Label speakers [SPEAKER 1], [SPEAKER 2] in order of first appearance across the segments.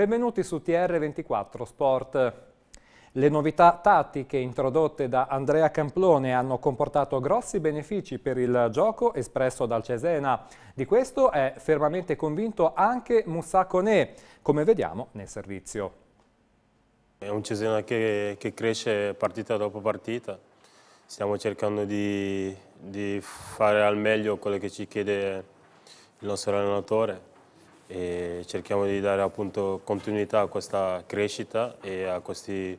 [SPEAKER 1] Benvenuti su TR24 Sport. Le novità tattiche introdotte da Andrea Camplone hanno comportato grossi benefici per il gioco espresso dal Cesena. Di questo è fermamente convinto anche Moussa Koné, come vediamo nel servizio.
[SPEAKER 2] È un Cesena che, che cresce partita dopo partita. Stiamo cercando di, di fare al meglio quello che ci chiede il nostro allenatore e cerchiamo di dare appunto continuità a questa crescita e a questi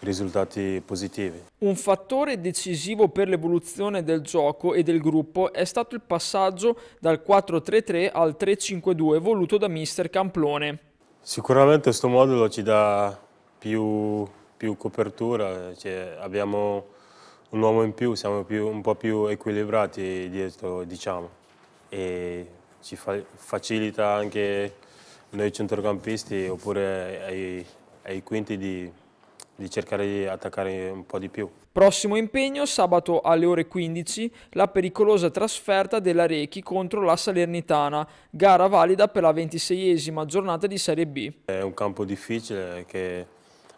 [SPEAKER 2] risultati positivi.
[SPEAKER 3] Un fattore decisivo per l'evoluzione del gioco e del gruppo è stato il passaggio dal 4-3-3 al 3-5-2 voluto da mister Camplone.
[SPEAKER 2] Sicuramente questo modulo ci dà più, più copertura, cioè abbiamo un uomo in più, siamo più, un po' più equilibrati dietro, diciamo, e ci fa facilita anche noi centrocampisti oppure ai, ai quinti di, di cercare di attaccare un po' di più.
[SPEAKER 3] Prossimo impegno sabato alle ore 15 la pericolosa trasferta della Rechi contro la Salernitana, gara
[SPEAKER 2] valida per la 26esima giornata di Serie B. È un campo difficile che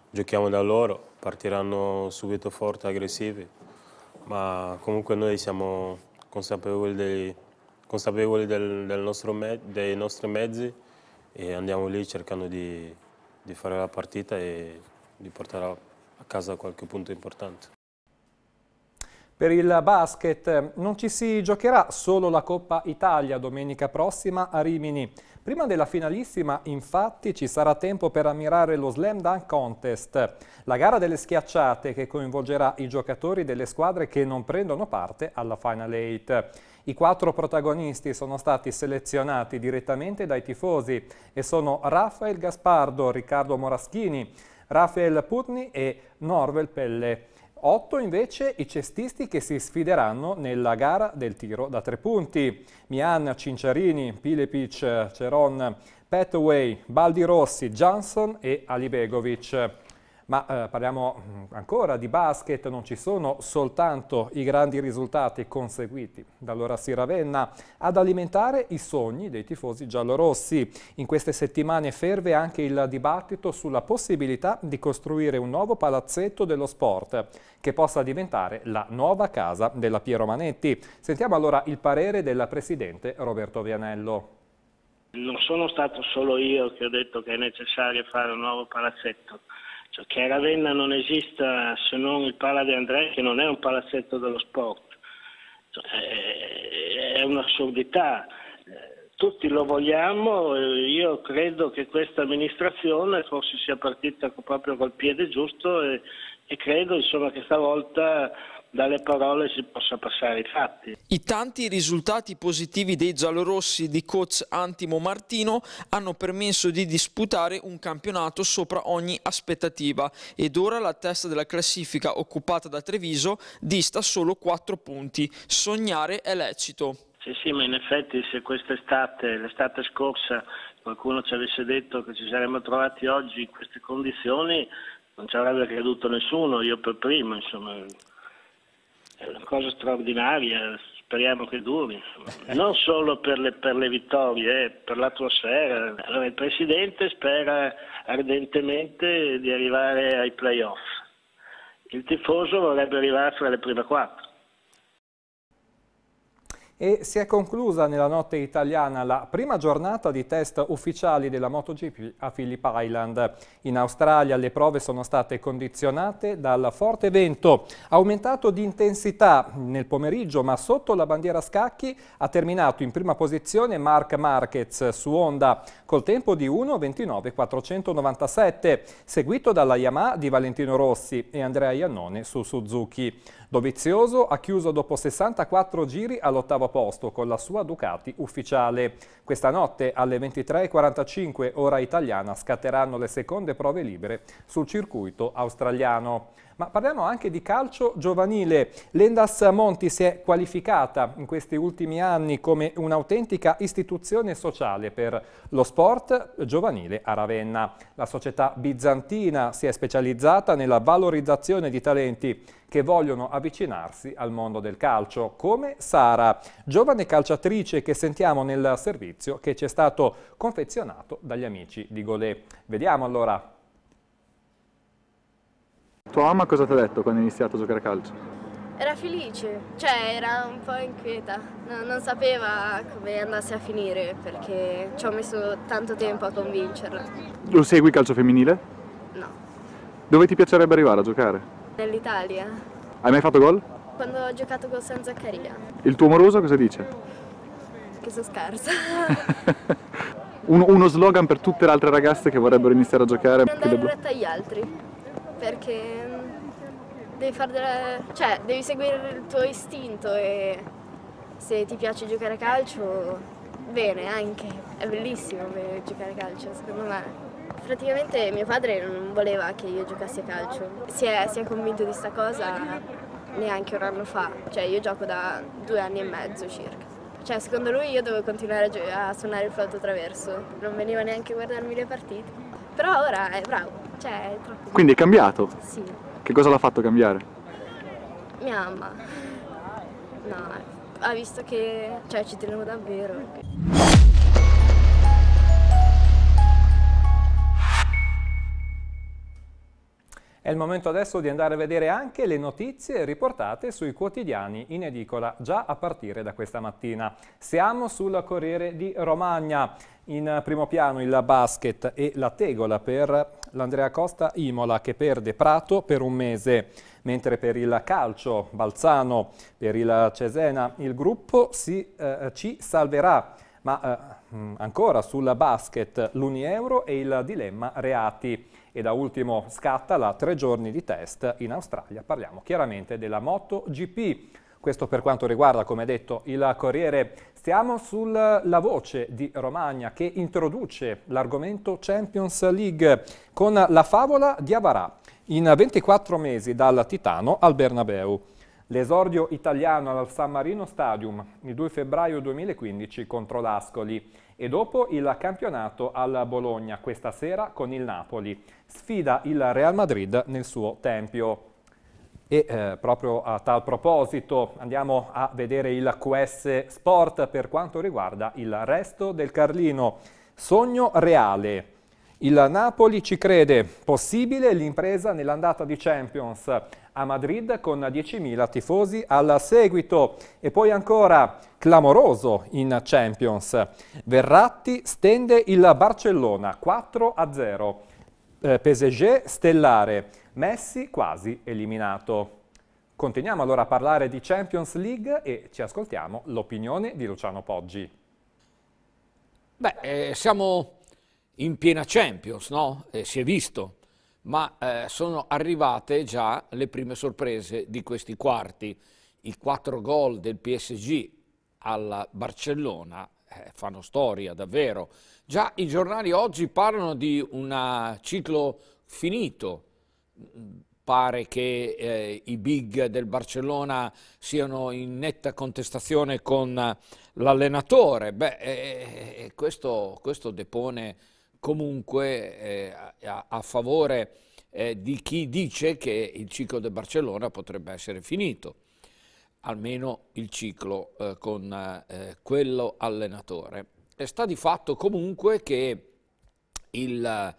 [SPEAKER 2] giochiamo da loro, partiranno subito forti, e aggressivi, ma comunque noi siamo consapevoli dei consapevoli del, del nostro me, dei nostri mezzi e andiamo lì cercando di, di fare la partita e di portare a casa qualche punto importante.
[SPEAKER 1] Per il basket non ci si giocherà solo la Coppa Italia domenica prossima a Rimini. Prima della finalissima, infatti, ci sarà tempo per ammirare lo Slam Dunk Contest, la gara delle schiacciate che coinvolgerà i giocatori delle squadre che non prendono parte alla Final Eight. I quattro protagonisti sono stati selezionati direttamente dai tifosi e sono Rafael Gaspardo, Riccardo Moraschini, Rafael Putni e Norvel Pelle. Otto invece i cestisti che si sfideranno nella gara del tiro da tre punti. Mian, Cinciarini, Pilepic, Ceron, Petaway, Baldi Rossi, Johnson e Alibegovic ma eh, parliamo mm, ancora di basket, non ci sono soltanto i grandi risultati conseguiti dall'ora si Ravenna ad alimentare i sogni dei tifosi giallorossi. In queste settimane ferve anche il dibattito sulla possibilità di costruire un nuovo palazzetto dello sport che possa diventare la nuova casa della Piero Manetti. Sentiamo allora il parere del Presidente Roberto Vianello.
[SPEAKER 4] Non sono stato solo io che ho detto che è necessario fare un nuovo palazzetto, cioè, che a Ravenna non esista se non il Pala di Andrea, che non è un palazzetto dello sport. Cioè, è, è un'assurdità. Tutti lo vogliamo, eh, io credo che questa amministrazione forse sia partita proprio col piede giusto e, e credo insomma, che stavolta dalle parole si possa passare ai fatti.
[SPEAKER 3] I tanti risultati positivi dei giallorossi di coach Antimo Martino hanno permesso di disputare un campionato sopra ogni aspettativa ed ora la testa della classifica occupata da Treviso dista solo 4 punti.
[SPEAKER 4] Sognare è lecito. Sì, sì, ma in effetti se quest'estate, l'estate scorsa, qualcuno ci avesse detto che ci saremmo trovati oggi in queste condizioni, non ci avrebbe creduto nessuno, io per primo, insomma è una cosa straordinaria, speriamo che duri, non solo per le, per le vittorie, eh, per l'atmosfera. Allora, il Presidente spera ardentemente di arrivare ai playoff, il tifoso vorrebbe arrivare fra le prime quattro
[SPEAKER 1] e si è conclusa nella notte italiana la prima giornata di test ufficiali della MotoGP a Phillip Island. In Australia le prove sono state condizionate dal forte vento, aumentato di intensità nel pomeriggio ma sotto la bandiera scacchi ha terminato in prima posizione Mark Marquez su Honda col tempo di 1.29.497, seguito dalla Yamaha di Valentino Rossi e Andrea Iannone su Suzuki. Dovizioso ha chiuso dopo 64 giri all'ottavo posto con la sua Ducati ufficiale. Questa notte alle 23.45 ora italiana scatteranno le seconde prove libere sul circuito australiano. Ma parliamo anche di calcio giovanile. L'Endas Monti si è qualificata in questi ultimi anni come un'autentica istituzione sociale per lo sport giovanile a Ravenna. La società bizantina si è specializzata nella valorizzazione di talenti che vogliono avvicinarsi al mondo del calcio, come Sara, giovane calciatrice che sentiamo nel servizio che ci è stato confezionato dagli amici di Golè. Vediamo allora. Tua mamma cosa ti ha detto quando hai iniziato a giocare a calcio?
[SPEAKER 5] Era felice, cioè era un po' inquieta, no, non sapeva come andasse a finire perché ci ho messo tanto tempo a convincerla.
[SPEAKER 1] Lo segui calcio femminile? No. Dove ti piacerebbe arrivare a giocare?
[SPEAKER 5] Nell'Italia.
[SPEAKER 1] Hai mai fatto gol?
[SPEAKER 5] Quando ho giocato con San Zaccaria.
[SPEAKER 1] Il tuo moroso cosa dice?
[SPEAKER 5] Che sono scarsa.
[SPEAKER 1] Un, uno slogan per tutte le altre ragazze che vorrebbero iniziare a giocare? Non dare retta
[SPEAKER 5] agli altri, perché mm, devi, della... cioè, devi seguire il tuo istinto e se ti piace giocare a calcio, bene anche, è bellissimo giocare a calcio secondo me praticamente mio padre non voleva che io giocassi a calcio. Si è, si è convinto di sta cosa neanche un anno fa, cioè io gioco da due anni e mezzo circa. Cioè, secondo lui io dovevo continuare a, a suonare il flauto traverso, non veniva neanche a guardarmi le partite. Però ora è bravo, cioè è
[SPEAKER 1] troppo. Quindi è cambiato? Sì. Che cosa l'ha fatto cambiare?
[SPEAKER 5] Mia mamma. No, ha visto che cioè, ci tenevo davvero.
[SPEAKER 1] È il momento adesso di andare a vedere anche le notizie riportate sui quotidiani in edicola già a partire da questa mattina. Siamo sul Corriere di Romagna. In primo piano il basket e la tegola per l'Andrea Costa Imola che perde Prato per un mese, mentre per il calcio Balzano, per il Cesena, il gruppo si, eh, ci salverà ma eh, ancora sul basket l'Unieuro e il dilemma reati. E da ultimo scatta la tre giorni di test in Australia, parliamo chiaramente della MotoGP. Questo per quanto riguarda, come detto, il Corriere. Stiamo sulla voce di Romagna che introduce l'argomento Champions League con la favola di Avarà in 24 mesi dal Titano al Bernabeu. L'esordio italiano al San Marino Stadium il 2 febbraio 2015 contro l'Ascoli e dopo il campionato al Bologna questa sera con il Napoli. Sfida il Real Madrid nel suo tempio. E eh, proprio a tal proposito andiamo a vedere il QS Sport per quanto riguarda il resto del Carlino. Sogno reale. Il Napoli ci crede, possibile l'impresa nell'andata di Champions a Madrid con 10.000 tifosi al seguito. E poi ancora clamoroso in Champions. Verratti stende il Barcellona 4-0. Eh, PSG stellare. Messi quasi eliminato. Continuiamo allora a parlare di Champions League e ci ascoltiamo l'opinione di Luciano Poggi.
[SPEAKER 3] Beh, eh, siamo in piena Champions, no? Eh, si è visto ma eh, sono arrivate già le prime sorprese di questi quarti. I quattro gol del PSG al Barcellona eh, fanno storia davvero. Già i giornali oggi parlano di un ciclo finito. Pare che eh, i big del Barcellona siano in netta contestazione con l'allenatore. Beh, eh, eh, eh, questo, questo depone comunque eh, a, a, favore eh, di chi dice che il ciclo del Barcellona potrebbe essere finito, almeno il ciclo eh, con eh, quello allenatore. E sta di fatto comunque che il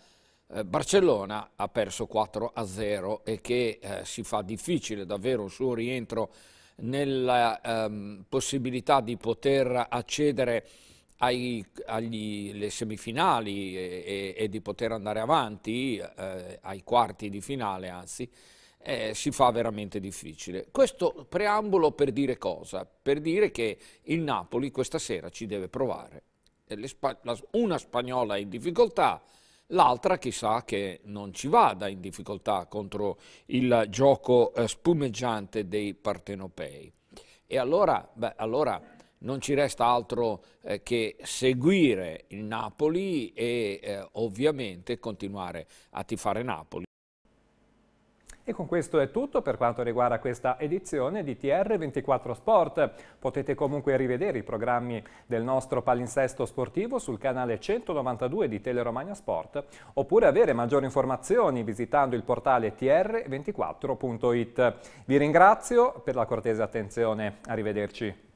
[SPEAKER 3] eh, Barcellona ha perso 4 a 0 e che eh, si fa difficile davvero il suo rientro nella ehm, possibilità di poter accedere ai, agli, le semifinali e, e, e, di poter andare avanti, eh, ai quarti di finale anzi, eh, si fa veramente difficile. Questo preambolo per dire cosa? Per dire che il Napoli questa sera ci deve provare. Eh, spa la, una spagnola in difficoltà, l'altra chissà che non ci vada in difficoltà contro il gioco eh, spumeggiante dei partenopei. E allora, beh, allora non ci resta altro eh, che seguire il Napoli e eh, ovviamente continuare a tifare Napoli.
[SPEAKER 1] E con questo è tutto per quanto riguarda questa edizione di TR24 Sport. Potete comunque rivedere i programmi del nostro palinsesto sportivo sul canale 192 di Teleromagna Sport oppure avere maggiori informazioni visitando il portale tr24.it. Vi ringrazio per la cortese attenzione. Arrivederci.